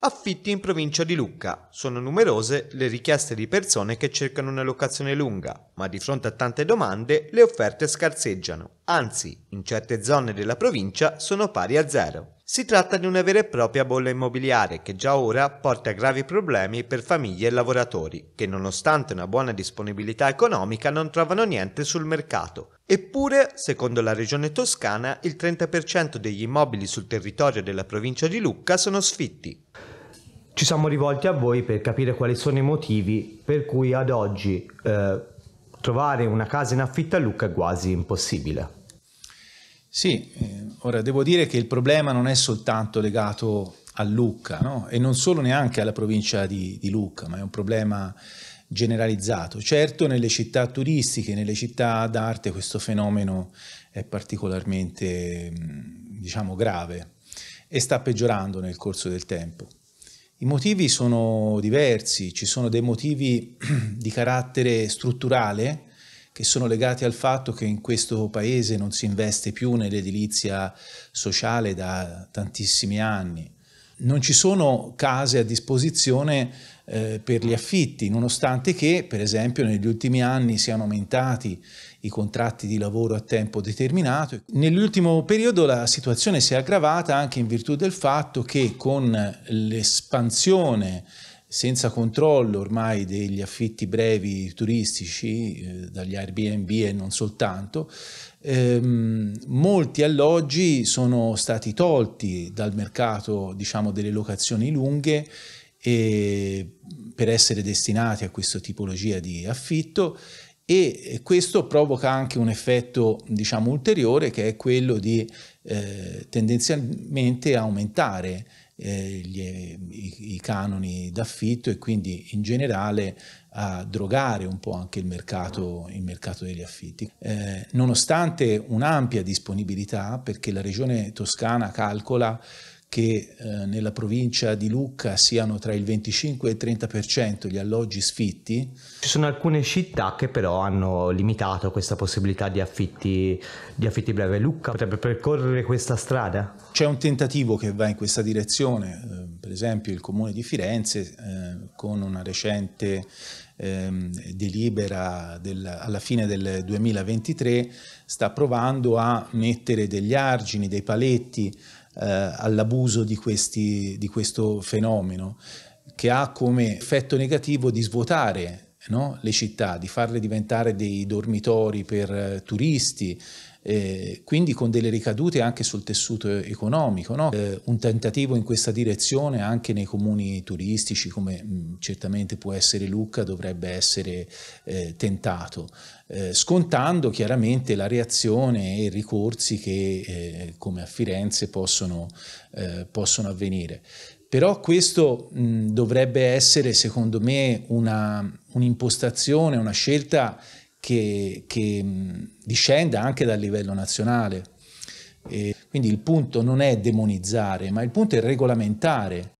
Affitti in provincia di Lucca. Sono numerose le richieste di persone che cercano una locazione lunga, ma di fronte a tante domande le offerte scarseggiano, anzi in certe zone della provincia sono pari a zero. Si tratta di una vera e propria bolla immobiliare che già ora porta gravi problemi per famiglie e lavoratori, che nonostante una buona disponibilità economica non trovano niente sul mercato. Eppure, secondo la regione toscana, il 30% degli immobili sul territorio della provincia di Lucca sono sfitti. Ci siamo rivolti a voi per capire quali sono i motivi per cui ad oggi eh, trovare una casa in affitto a Lucca è quasi impossibile. Sì, eh, Ora, devo dire che il problema non è soltanto legato a Lucca, no? e non solo neanche alla provincia di, di Lucca, ma è un problema generalizzato. Certo nelle città turistiche, nelle città d'arte questo fenomeno è particolarmente diciamo, grave e sta peggiorando nel corso del tempo. I motivi sono diversi, ci sono dei motivi di carattere strutturale che sono legati al fatto che in questo paese non si investe più nell'edilizia sociale da tantissimi anni. Non ci sono case a disposizione eh, per gli affitti, nonostante che, per esempio, negli ultimi anni siano aumentati i contratti di lavoro a tempo determinato. Nell'ultimo periodo la situazione si è aggravata anche in virtù del fatto che con l'espansione senza controllo ormai degli affitti brevi turistici, eh, dagli Airbnb e non soltanto, ehm, molti alloggi sono stati tolti dal mercato diciamo, delle locazioni lunghe per essere destinati a questa tipologia di affitto e questo provoca anche un effetto diciamo ulteriore che è quello di eh, tendenzialmente aumentare eh, gli, i, i, canoni d'affitto e quindi in generale a drogare un po' anche il mercato, il mercato degli affitti. Eh, nonostante un'ampia disponibilità, perché la regione toscana calcola che eh, nella provincia di Lucca siano tra il 25 e il 30% gli alloggi sfitti. Ci sono alcune città che però hanno limitato questa possibilità di affitti, di affitti breve. Lucca potrebbe percorrere questa strada? C'è un tentativo che va in questa direzione, eh, per esempio il comune di Firenze eh, con una recente ehm, delibera del, alla fine del 2023 sta provando a mettere degli argini, dei paletti eh, all'abuso di, questi, di questo fenomeno che ha come effetto negativo di svuotare no? le città, di farle diventare dei dormitori per eh, turisti, eh, quindi con delle ricadute anche sul tessuto economico, no? eh, un tentativo in questa direzione anche nei comuni turistici come mh, mm, certamente può essere Lucca dovrebbe essere eh, tentato, eh, scontando chiaramente la reazione e i ricorsi che eh, come a Firenze possono, possono avvenire. Però questo mh, dovrebbe essere, secondo me, una, un'impostazione, una scelta che, che mh, discenda anche dal livello nazionale. E quindi il punto non è demonizzare, ma il punto è regolamentare